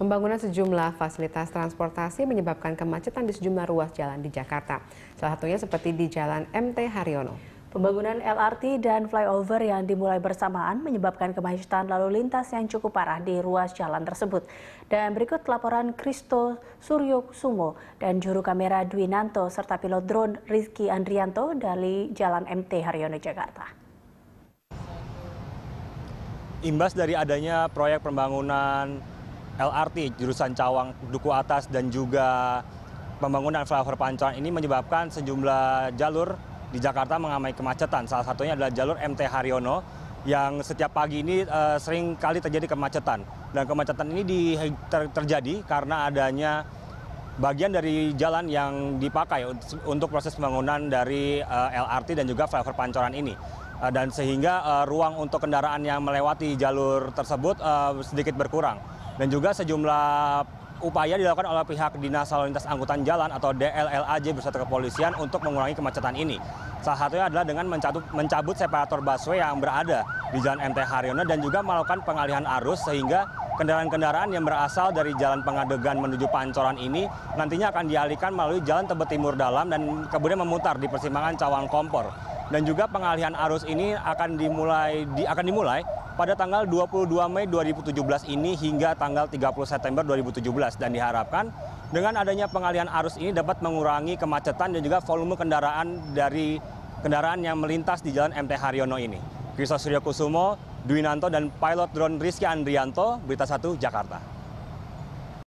Pembangunan sejumlah fasilitas transportasi menyebabkan kemacetan di sejumlah ruas jalan di Jakarta. Salah satunya seperti di Jalan MT Haryono. Pembangunan LRT dan flyover yang dimulai bersamaan menyebabkan kemacetan lalu lintas yang cukup parah di ruas jalan tersebut. Dan berikut laporan Kristo Suryo Sumo dan juru kamera Dwi Nanto serta pilot drone Rizky Andrianto dari Jalan MT Haryono, Jakarta. Imbas dari adanya proyek pembangunan LRT jurusan Cawang Duku Atas dan juga pembangunan flyover Pancoran ini menyebabkan sejumlah jalur di Jakarta mengalami kemacetan. Salah satunya adalah jalur MT Haryono yang setiap pagi ini e, sering kali terjadi kemacetan. Dan kemacetan ini di, ter, terjadi karena adanya bagian dari jalan yang dipakai untuk proses pembangunan dari e, eh, LRT dan juga flyover Pancoran ini. E, dan sehingga e, ruang untuk kendaraan yang melewati jalur tersebut e, sedikit berkurang. Dan juga sejumlah upaya dilakukan oleh pihak Dinas Lalu Lintas Angkutan Jalan atau DLLAJ beserta kepolisian untuk mengurangi kemacetan ini. Salah satunya adalah dengan mencabut, mencabut separator busway yang berada di Jalan MT Haryono dan juga melakukan pengalihan arus sehingga kendaraan-kendaraan yang berasal dari Jalan Pengadegan menuju Pancoran ini nantinya akan dialihkan melalui Jalan Tebet Timur Dalam dan kemudian memutar di persimpangan Cawang Kompor dan juga pengalihan arus ini akan dimulai di, akan dimulai pada tanggal 22 Mei 2017 ini hingga tanggal 30 September 2017 dan diharapkan dengan adanya pengalihan arus ini dapat mengurangi kemacetan dan juga volume kendaraan dari kendaraan yang melintas di Jalan MT Haryono ini. Kristos Suryo Kusumo, Nanto dan pilot drone Rizky Andrianto, Berita 1 Jakarta.